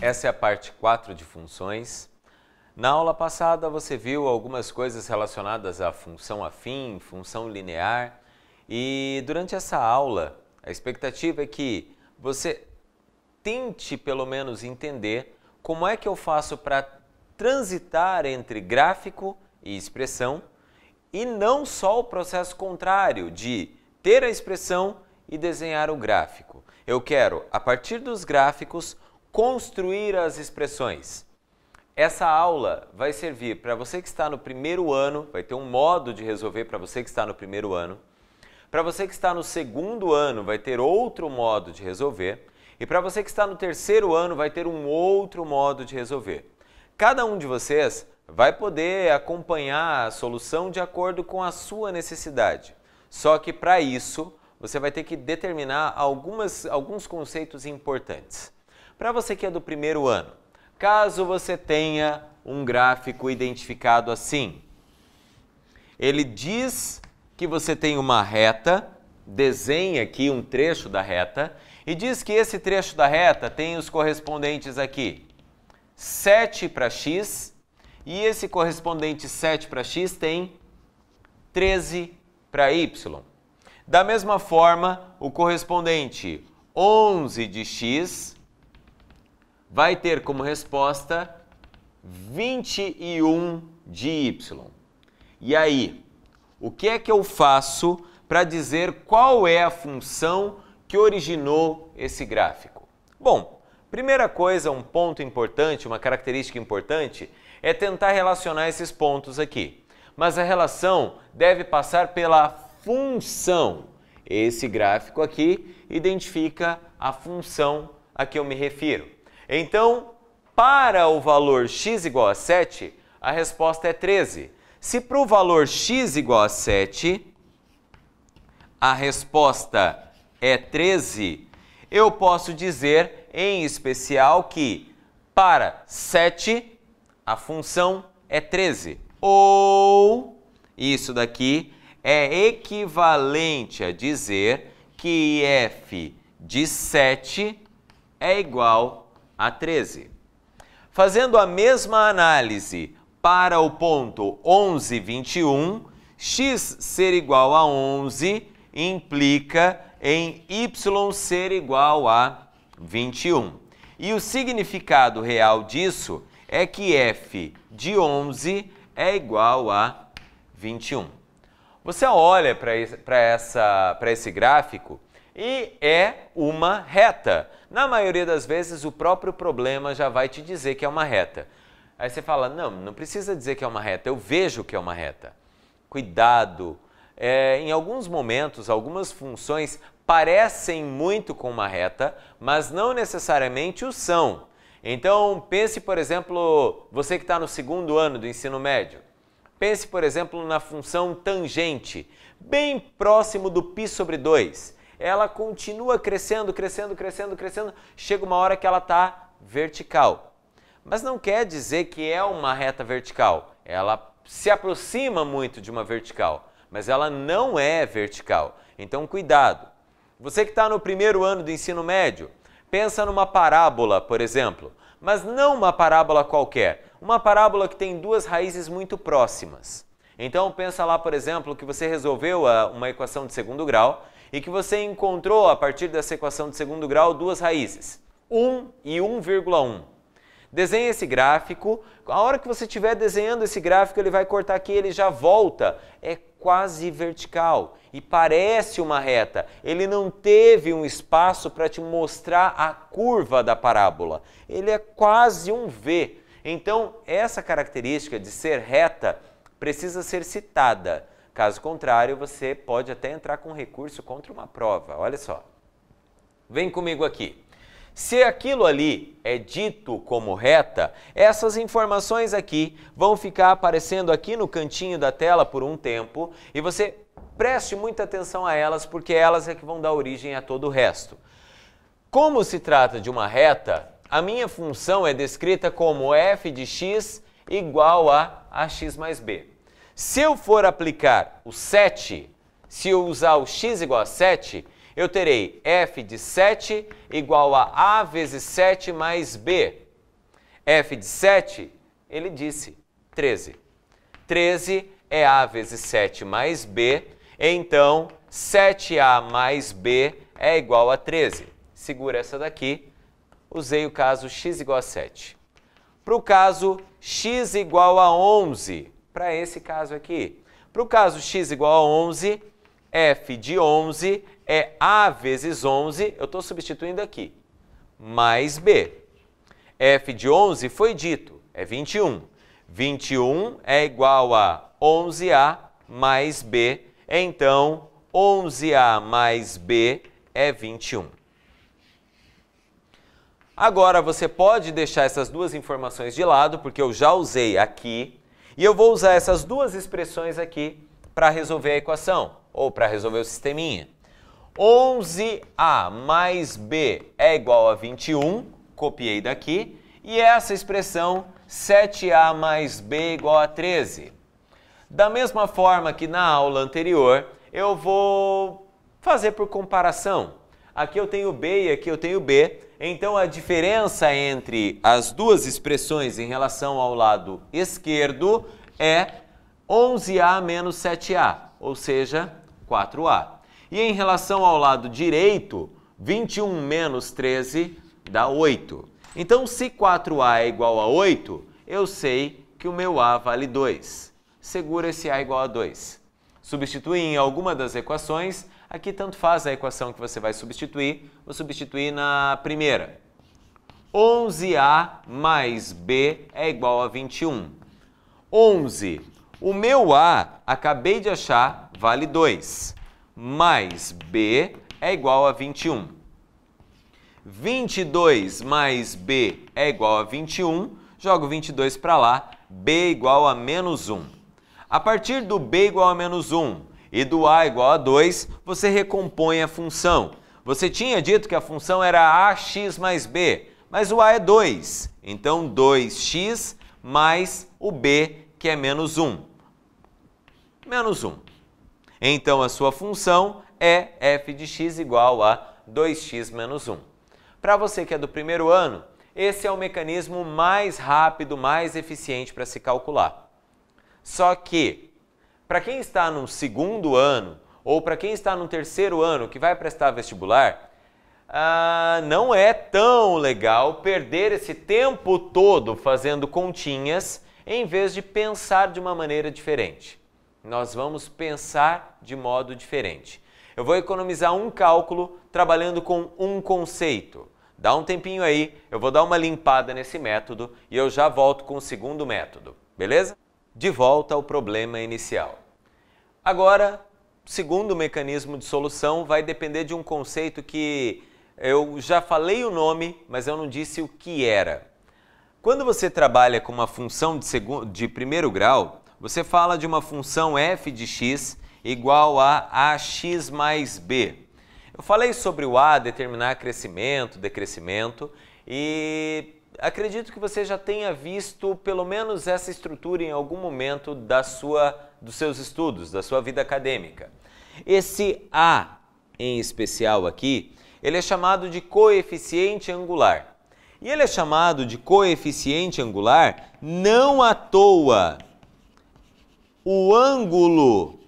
Essa é a parte 4 de funções. Na aula passada você viu algumas coisas relacionadas à função afim, função linear e durante essa aula a expectativa é que você tente pelo menos entender como é que eu faço para transitar entre gráfico e expressão e não só o processo contrário de ter a expressão e desenhar o gráfico. Eu quero, a partir dos gráficos, construir as expressões. Essa aula vai servir para você que está no primeiro ano, vai ter um modo de resolver para você que está no primeiro ano. Para você que está no segundo ano, vai ter outro modo de resolver. E para você que está no terceiro ano, vai ter um outro modo de resolver. Cada um de vocês vai poder acompanhar a solução de acordo com a sua necessidade. Só que para isso, você vai ter que determinar algumas, alguns conceitos importantes. Para você que é do primeiro ano, caso você tenha um gráfico identificado assim, ele diz que você tem uma reta, desenha aqui um trecho da reta, e diz que esse trecho da reta tem os correspondentes aqui, 7 para x e esse correspondente 7 para x tem 13 para y. Da mesma forma, o correspondente 11 de x vai ter como resposta 21 de y. E aí, o que é que eu faço para dizer qual é a função que originou esse gráfico? Bom, Primeira coisa, um ponto importante, uma característica importante, é tentar relacionar esses pontos aqui. Mas a relação deve passar pela função. Esse gráfico aqui identifica a função a que eu me refiro. Então, para o valor x igual a 7, a resposta é 13. Se para o valor x igual a 7, a resposta é 13, eu posso dizer em especial que para 7 a função é 13. Ou isso daqui é equivalente a dizer que f de 7 é igual a 13. Fazendo a mesma análise para o ponto 11, 21, x ser igual a 11 implica em y ser igual a 21. E o significado real disso é que f de 11 é igual a 21. Você olha para esse gráfico e é uma reta. Na maioria das vezes, o próprio problema já vai te dizer que é uma reta. Aí você fala, não, não precisa dizer que é uma reta, eu vejo que é uma reta. Cuidado! É, em alguns momentos, algumas funções parecem muito com uma reta, mas não necessariamente o são. Então, pense, por exemplo, você que está no segundo ano do ensino médio. Pense, por exemplo, na função tangente, bem próximo do π sobre 2. Ela continua crescendo, crescendo, crescendo, crescendo, chega uma hora que ela está vertical. Mas não quer dizer que é uma reta vertical. Ela se aproxima muito de uma vertical, mas ela não é vertical. Então, cuidado. Você que está no primeiro ano do ensino médio, pensa numa parábola, por exemplo, mas não uma parábola qualquer, uma parábola que tem duas raízes muito próximas. Então pensa lá, por exemplo, que você resolveu ah, uma equação de segundo grau e que você encontrou a partir dessa equação de segundo grau duas raízes, 1 e 1,1. Desenhe esse gráfico. A hora que você estiver desenhando esse gráfico, ele vai cortar aqui, ele já volta. É quase vertical e parece uma reta. Ele não teve um espaço para te mostrar a curva da parábola. Ele é quase um V. Então, essa característica de ser reta precisa ser citada. Caso contrário, você pode até entrar com recurso contra uma prova. Olha só. Vem comigo aqui. Se aquilo ali é dito como reta, essas informações aqui vão ficar aparecendo aqui no cantinho da tela por um tempo e você preste muita atenção a elas porque elas é que vão dar origem a todo o resto. Como se trata de uma reta, a minha função é descrita como f de x igual a ax mais b. Se eu for aplicar o 7, se eu usar o x igual a 7, eu terei f de 7 igual a a vezes 7 mais b. f de 7, ele disse 13. 13 é a vezes 7 mais b, então 7a mais b é igual a 13. Segura essa daqui, usei o caso x igual a 7. Para o caso x igual a 11, para esse caso aqui, para o caso x igual a 11, f de 11 é A vezes 11, eu estou substituindo aqui, mais B. F de 11 foi dito, é 21. 21 é igual a 11A mais B, então 11A mais B é 21. Agora você pode deixar essas duas informações de lado, porque eu já usei aqui, e eu vou usar essas duas expressões aqui para resolver a equação, ou para resolver o sisteminha. 11a mais b é igual a 21, copiei daqui, e essa expressão 7a mais b é igual a 13. Da mesma forma que na aula anterior, eu vou fazer por comparação. Aqui eu tenho b e aqui eu tenho b, então a diferença entre as duas expressões em relação ao lado esquerdo é 11a menos 7a, ou seja, 4a. E em relação ao lado direito, 21 menos 13 dá 8. Então, se 4A é igual a 8, eu sei que o meu A vale 2. Segura esse A igual a 2. Substitui em alguma das equações. Aqui, tanto faz a equação que você vai substituir. Vou substituir na primeira. 11A mais B é igual a 21. 11. O meu A, acabei de achar, vale 2 mais B é igual a 21. 22 mais B é igual a 21. Jogo 22 para lá, B igual a menos 1. A partir do B igual a menos 1 e do A igual a 2, você recompõe a função. Você tinha dito que a função era ax mais b, mas o a é 2. Então, 2x mais o b, que é menos 1. Menos 1. Então a sua função é f de x igual a 2x menos 1. Para você que é do primeiro ano, esse é o mecanismo mais rápido, mais eficiente para se calcular. Só que, para quem está no segundo ano, ou para quem está no terceiro ano que vai prestar vestibular, ah, não é tão legal perder esse tempo todo fazendo continhas em vez de pensar de uma maneira diferente. Nós vamos pensar de modo diferente. Eu vou economizar um cálculo trabalhando com um conceito. Dá um tempinho aí, eu vou dar uma limpada nesse método e eu já volto com o segundo método, beleza? De volta ao problema inicial. Agora, segundo mecanismo de solução vai depender de um conceito que eu já falei o nome, mas eu não disse o que era. Quando você trabalha com uma função de, segundo, de primeiro grau, você fala de uma função f de x igual a ax mais b. Eu falei sobre o a determinar crescimento, decrescimento e acredito que você já tenha visto pelo menos essa estrutura em algum momento da sua, dos seus estudos, da sua vida acadêmica. Esse a em especial aqui, ele é chamado de coeficiente angular. E ele é chamado de coeficiente angular não à toa, o ângulo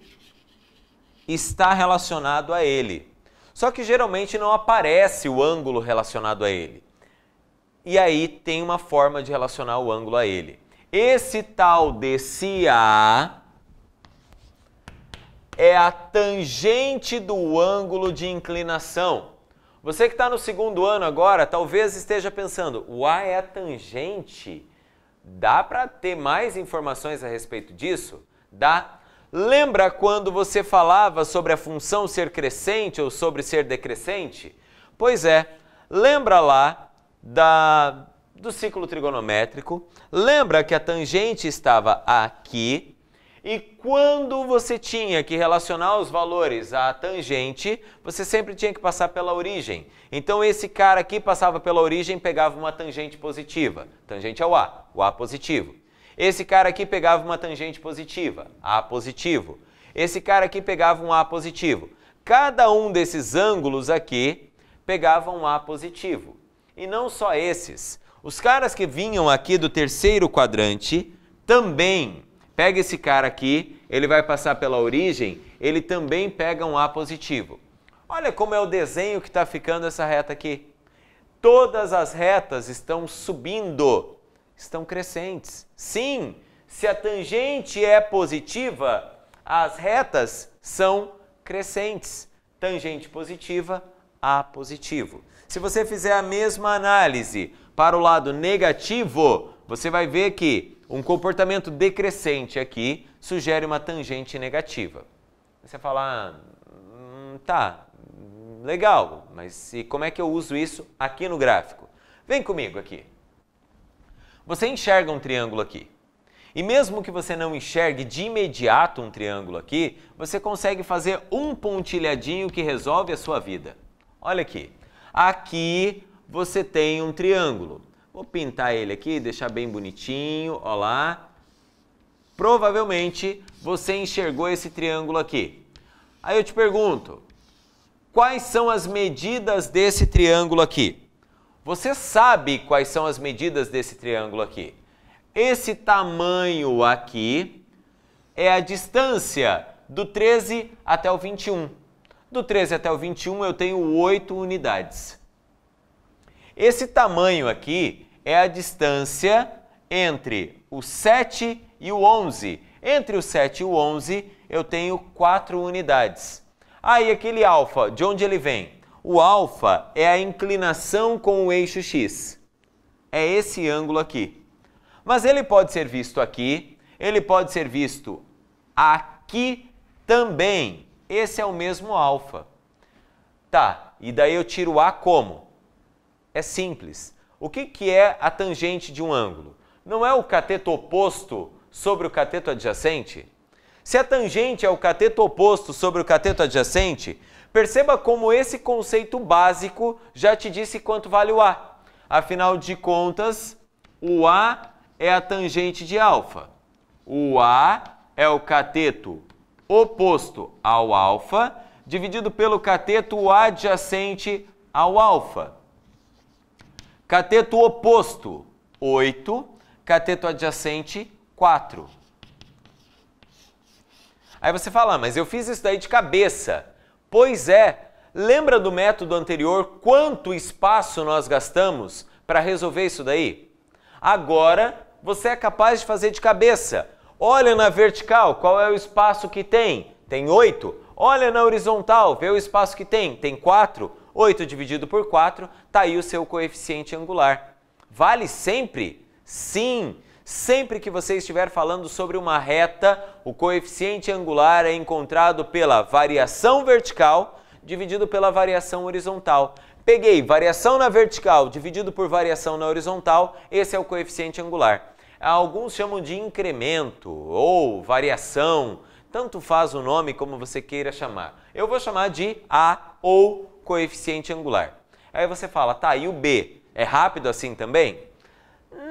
está relacionado a ele. Só que geralmente não aparece o ângulo relacionado a ele. E aí tem uma forma de relacionar o ângulo a ele. Esse tal de A é a tangente do ângulo de inclinação. Você que está no segundo ano agora, talvez esteja pensando, o A é a tangente? Dá para ter mais informações a respeito disso? Dá? Lembra quando você falava sobre a função ser crescente ou sobre ser decrescente? Pois é, lembra lá da, do ciclo trigonométrico, lembra que a tangente estava aqui, e quando você tinha que relacionar os valores à tangente, você sempre tinha que passar pela origem. Então esse cara aqui passava pela origem, e pegava uma tangente positiva, tangente ao é A, o A positivo. Esse cara aqui pegava uma tangente positiva, A positivo. Esse cara aqui pegava um A positivo. Cada um desses ângulos aqui pegava um A positivo. E não só esses. Os caras que vinham aqui do terceiro quadrante também. Pega esse cara aqui, ele vai passar pela origem, ele também pega um A positivo. Olha como é o desenho que está ficando essa reta aqui. Todas as retas estão subindo estão crescentes. Sim, se a tangente é positiva, as retas são crescentes. Tangente positiva, A positivo. Se você fizer a mesma análise para o lado negativo, você vai ver que um comportamento decrescente aqui sugere uma tangente negativa. Você falar, ah, hum, tá, legal, mas como é que eu uso isso aqui no gráfico? Vem comigo aqui. Você enxerga um triângulo aqui. E mesmo que você não enxergue de imediato um triângulo aqui, você consegue fazer um pontilhadinho que resolve a sua vida. Olha aqui. Aqui você tem um triângulo. Vou pintar ele aqui, deixar bem bonitinho, Olha lá. Provavelmente você enxergou esse triângulo aqui. Aí eu te pergunto, quais são as medidas desse triângulo aqui? Você sabe quais são as medidas desse triângulo aqui? Esse tamanho aqui é a distância do 13 até o 21. Do 13 até o 21 eu tenho 8 unidades. Esse tamanho aqui é a distância entre o 7 e o 11. Entre o 7 e o 11 eu tenho 4 unidades. Aí ah, aquele alfa, de onde ele vem? O alfa é a inclinação com o eixo x. É esse ângulo aqui. Mas ele pode ser visto aqui, ele pode ser visto aqui também. Esse é o mesmo alfa. Tá, e daí eu tiro A como? É simples. O que, que é a tangente de um ângulo? Não é o cateto oposto sobre o cateto adjacente? Se a tangente é o cateto oposto sobre o cateto adjacente, Perceba como esse conceito básico já te disse quanto vale o A. Afinal de contas, o A é a tangente de alfa. O A é o cateto oposto ao alfa, dividido pelo cateto adjacente ao alfa. Cateto oposto, 8. Cateto adjacente, 4. Aí você fala, ah, mas eu fiz isso daí de cabeça. Pois é, lembra do método anterior quanto espaço nós gastamos para resolver isso daí? Agora você é capaz de fazer de cabeça. Olha na vertical, qual é o espaço que tem? Tem 8. Olha na horizontal, vê o espaço que tem? Tem 4. 8 dividido por 4, tá aí o seu coeficiente angular. Vale sempre? Sim, Sempre que você estiver falando sobre uma reta, o coeficiente angular é encontrado pela variação vertical dividido pela variação horizontal. Peguei variação na vertical dividido por variação na horizontal, esse é o coeficiente angular. Alguns chamam de incremento ou variação, tanto faz o nome como você queira chamar. Eu vou chamar de A ou coeficiente angular. Aí você fala, tá, e o B? É rápido assim também?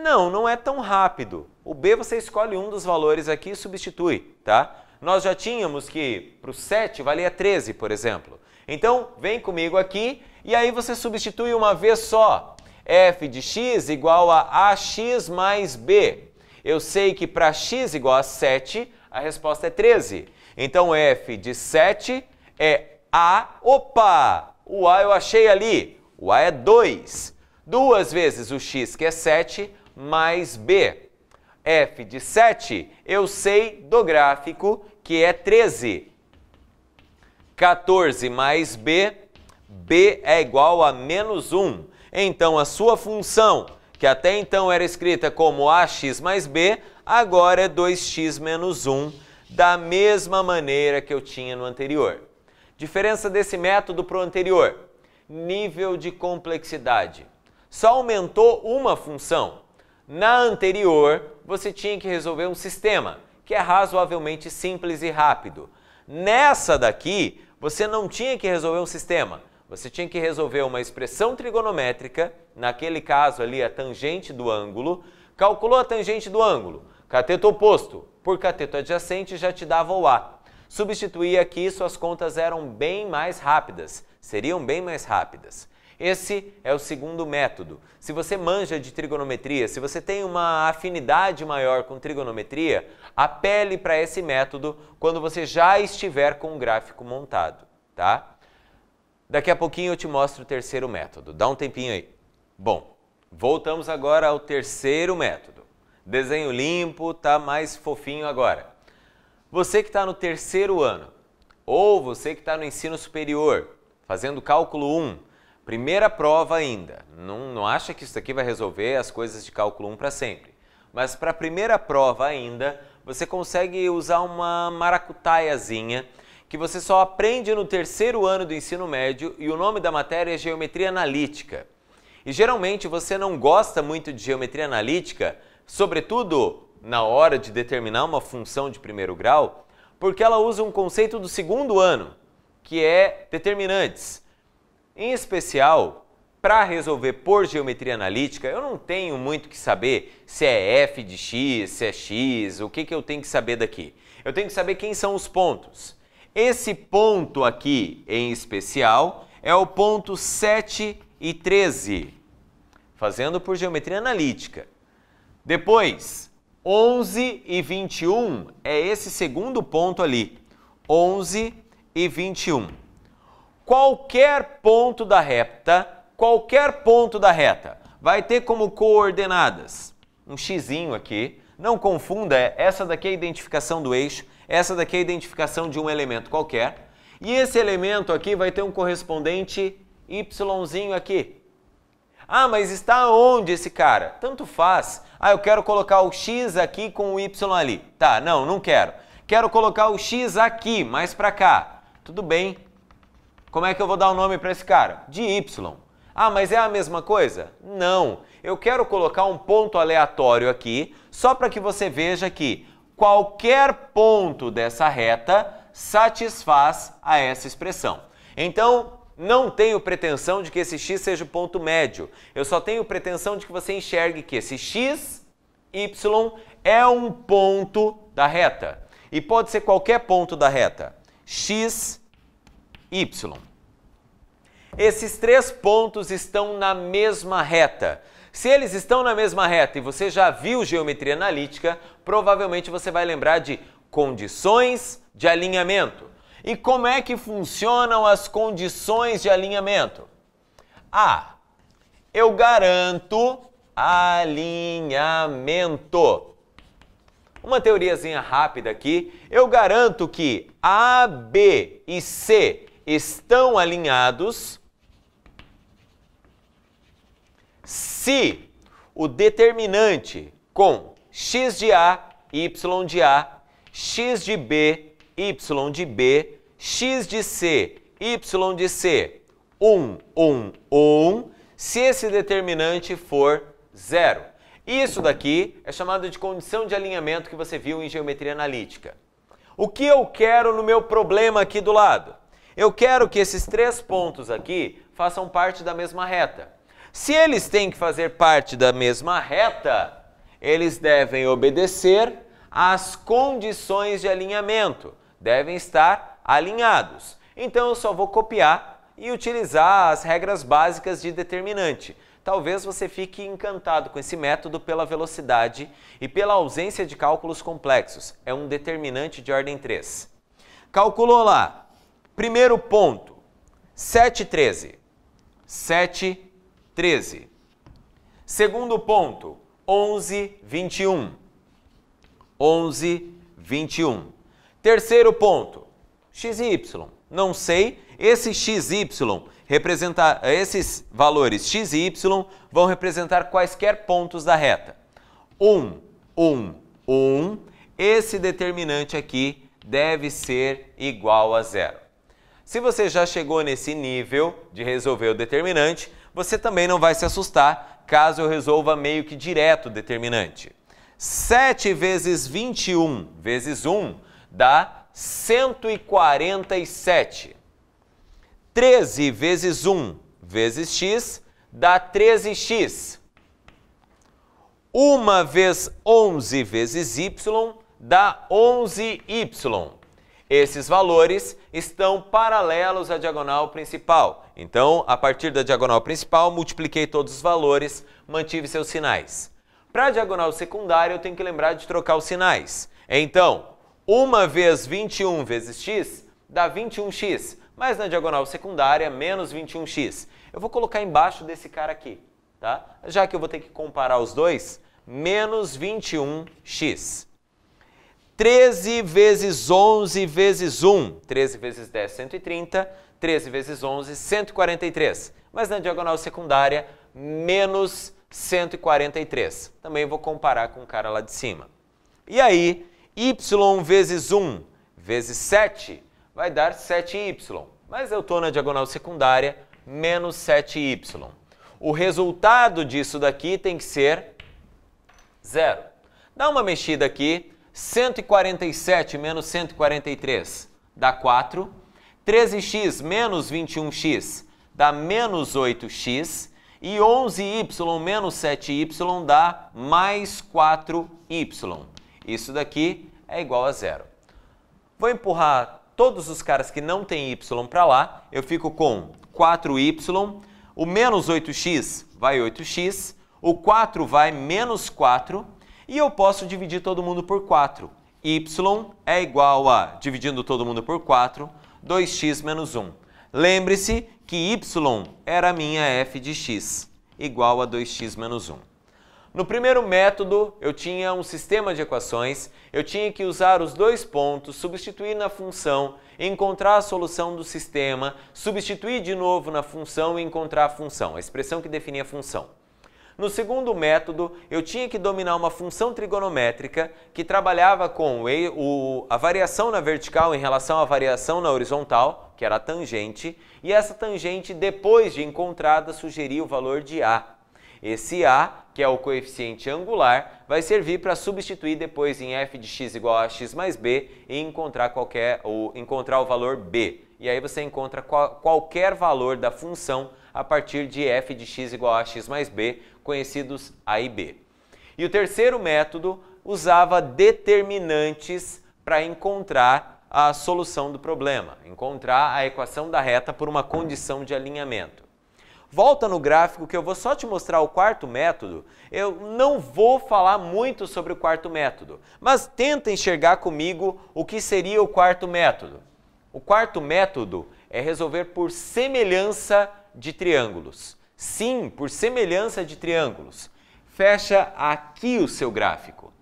Não, não é tão rápido. O B você escolhe um dos valores aqui e substitui, tá? Nós já tínhamos que para o 7 valia 13, por exemplo. Então, vem comigo aqui e aí você substitui uma vez só. f de x igual a ax mais b. Eu sei que para x igual a 7, a resposta é 13. Então, f de 7 é a... Opa! O a eu achei ali. O a é 2. 2 vezes o x, que é 7, mais b. f de 7, eu sei do gráfico, que é 13. 14 mais b, b é igual a menos 1. Então, a sua função, que até então era escrita como ax mais b, agora é 2x menos 1, da mesma maneira que eu tinha no anterior. Diferença desse método para o anterior, nível de complexidade só aumentou uma função. Na anterior, você tinha que resolver um sistema, que é razoavelmente simples e rápido. Nessa daqui, você não tinha que resolver um sistema, você tinha que resolver uma expressão trigonométrica, naquele caso ali a tangente do ângulo, calculou a tangente do ângulo, cateto oposto por cateto adjacente já te dava o A. Substituía aqui, suas contas eram bem mais rápidas, seriam bem mais rápidas. Esse é o segundo método. Se você manja de trigonometria, se você tem uma afinidade maior com trigonometria, apele para esse método quando você já estiver com o gráfico montado, tá? Daqui a pouquinho eu te mostro o terceiro método. Dá um tempinho aí. Bom, voltamos agora ao terceiro método. Desenho limpo, tá mais fofinho agora. Você que está no terceiro ano, ou você que está no ensino superior, fazendo cálculo 1, Primeira prova ainda. Não, não acha que isso aqui vai resolver as coisas de cálculo 1 para sempre. Mas para a primeira prova ainda, você consegue usar uma maracutaiazinha que você só aprende no terceiro ano do ensino médio e o nome da matéria é Geometria Analítica. E geralmente você não gosta muito de Geometria Analítica, sobretudo na hora de determinar uma função de primeiro grau, porque ela usa um conceito do segundo ano, que é determinantes. Em especial, para resolver por geometria analítica, eu não tenho muito que saber se é f de x, se é x, o que, que eu tenho que saber daqui. Eu tenho que saber quem são os pontos. Esse ponto aqui, em especial, é o ponto 7 e 13, fazendo por geometria analítica. Depois, 11 e 21 é esse segundo ponto ali, 11 e 21 qualquer ponto da reta, qualquer ponto da reta, vai ter como coordenadas um xizinho aqui. Não confunda, é essa daqui é a identificação do eixo, essa daqui é a identificação de um elemento qualquer. E esse elemento aqui vai ter um correspondente yzinho aqui. Ah, mas está onde esse cara? Tanto faz. Ah, eu quero colocar o x aqui com o y ali. Tá, não, não quero. Quero colocar o x aqui, mais para cá. Tudo bem, como é que eu vou dar o um nome para esse cara? De Y. Ah, mas é a mesma coisa? Não. Eu quero colocar um ponto aleatório aqui, só para que você veja que qualquer ponto dessa reta satisfaz a essa expressão. Então, não tenho pretensão de que esse x seja o ponto médio. Eu só tenho pretensão de que você enxergue que esse x, y é um ponto da reta. E pode ser qualquer ponto da reta. x, y. Esses três pontos estão na mesma reta. Se eles estão na mesma reta e você já viu geometria analítica, provavelmente você vai lembrar de condições de alinhamento. E como é que funcionam as condições de alinhamento? A. Eu garanto alinhamento. Uma teoriazinha rápida aqui. Eu garanto que A, B e C estão alinhados se o determinante com x de A, y de A, x de B, y de B, x de C, y de C, 1, 1, 1, se esse determinante for zero. Isso daqui é chamado de condição de alinhamento que você viu em geometria analítica. O que eu quero no meu problema aqui do lado? Eu quero que esses três pontos aqui façam parte da mesma reta. Se eles têm que fazer parte da mesma reta, eles devem obedecer às condições de alinhamento, devem estar alinhados. Então eu só vou copiar e utilizar as regras básicas de determinante. Talvez você fique encantado com esse método pela velocidade e pela ausência de cálculos complexos. É um determinante de ordem 3. Calculou lá, Primeiro ponto, 713. 713. Segundo ponto, 1121. 1121. Terceiro ponto, XY. Não sei, esse XY representar esses valores x e y vão representar quaisquer pontos da reta. 1, 1, 1. Esse determinante aqui deve ser igual a zero. Se você já chegou nesse nível de resolver o determinante, você também não vai se assustar caso eu resolva meio que direto o determinante. 7 vezes 21 vezes 1 dá 147. 13 vezes 1 vezes x dá 13x. 1 vezes 11 vezes y dá 11y. Esses valores estão paralelos à diagonal principal. Então, a partir da diagonal principal, multipliquei todos os valores, mantive seus sinais. Para a diagonal secundária, eu tenho que lembrar de trocar os sinais. Então, 1 vezes 21 vezes x dá 21x, mas na diagonal secundária, menos 21x. Eu vou colocar embaixo desse cara aqui, tá? Já que eu vou ter que comparar os dois, menos 21x. 13 vezes 11 vezes 1. 13 vezes 10, 130. 13 vezes 11, 143. Mas na diagonal secundária, menos 143. Também vou comparar com o cara lá de cima. E aí, y vezes 1 vezes 7 vai dar 7y. Mas eu estou na diagonal secundária, menos 7y. O resultado disso daqui tem que ser zero. Dá uma mexida aqui, 147 menos 143 dá 4. 13x menos 21x dá menos 8x. E 11y menos 7y dá mais 4y. Isso daqui é igual a zero. Vou empurrar todos os caras que não têm y para lá. Eu fico com 4y. O menos 8x vai 8x. O 4 vai menos 4. E eu posso dividir todo mundo por 4. y é igual a, dividindo todo mundo por 4, 2x menos 1. Lembre-se que y era minha f de x, igual a 2x menos 1. No primeiro método, eu tinha um sistema de equações, eu tinha que usar os dois pontos, substituir na função, encontrar a solução do sistema, substituir de novo na função e encontrar a função, a expressão que define a função. No segundo método, eu tinha que dominar uma função trigonométrica que trabalhava com a variação na vertical em relação à variação na horizontal, que era a tangente, e essa tangente, depois de encontrada, sugeria o valor de A. Esse A, que é o coeficiente angular, vai servir para substituir depois em f de x igual a x mais b e encontrar, qualquer, ou encontrar o valor b. E aí você encontra qual, qualquer valor da função a partir de f de x igual a x mais b, conhecidos A e B. E o terceiro método usava determinantes para encontrar a solução do problema, encontrar a equação da reta por uma condição de alinhamento. Volta no gráfico que eu vou só te mostrar o quarto método. Eu não vou falar muito sobre o quarto método, mas tenta enxergar comigo o que seria o quarto método. O quarto método é resolver por semelhança de triângulos. Sim, por semelhança de triângulos. Fecha aqui o seu gráfico.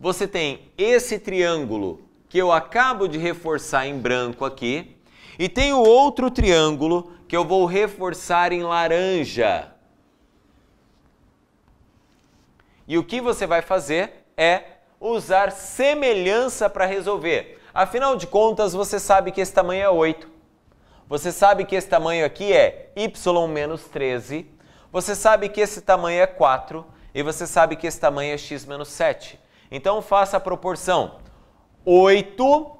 Você tem esse triângulo que eu acabo de reforçar em branco aqui e tem o outro triângulo que eu vou reforçar em laranja. E o que você vai fazer é usar semelhança para resolver. Afinal de contas, você sabe que esse tamanho é 8. Você sabe que esse tamanho aqui é y menos 13. Você sabe que esse tamanho é 4. E você sabe que esse tamanho é x menos 7. Então faça a proporção. 8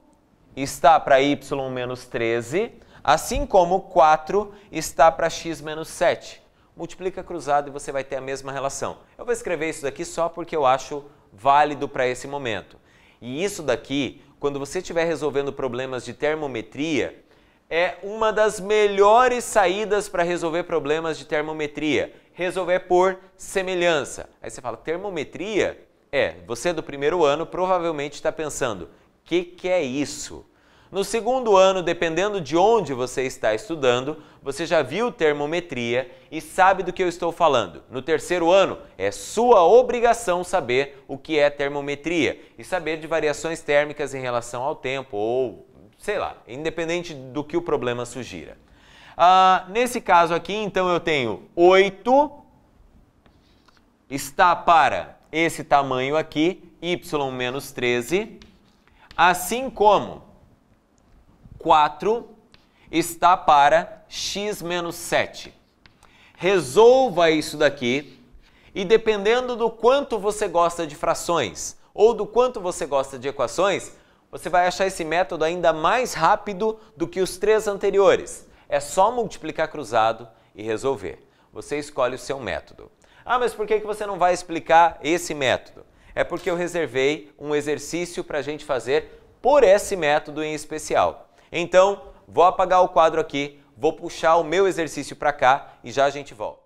está para y menos 13, assim como 4 está para x menos 7. Multiplica cruzado e você vai ter a mesma relação. Eu vou escrever isso daqui só porque eu acho válido para esse momento. E isso daqui, quando você estiver resolvendo problemas de termometria, é uma das melhores saídas para resolver problemas de termometria. Resolver por semelhança. Aí você fala, termometria? É, você é do primeiro ano provavelmente está pensando, o que, que é isso? No segundo ano, dependendo de onde você está estudando, você já viu termometria e sabe do que eu estou falando. No terceiro ano, é sua obrigação saber o que é termometria e saber de variações térmicas em relação ao tempo ou sei lá, independente do que o problema sugira. Ah, nesse caso aqui, então, eu tenho 8 está para esse tamanho aqui, y menos 13, assim como 4 está para x menos 7. Resolva isso daqui e dependendo do quanto você gosta de frações ou do quanto você gosta de equações, você vai achar esse método ainda mais rápido do que os três anteriores. É só multiplicar cruzado e resolver. Você escolhe o seu método. Ah, mas por que você não vai explicar esse método? É porque eu reservei um exercício para a gente fazer por esse método em especial. Então, vou apagar o quadro aqui, vou puxar o meu exercício para cá e já a gente volta.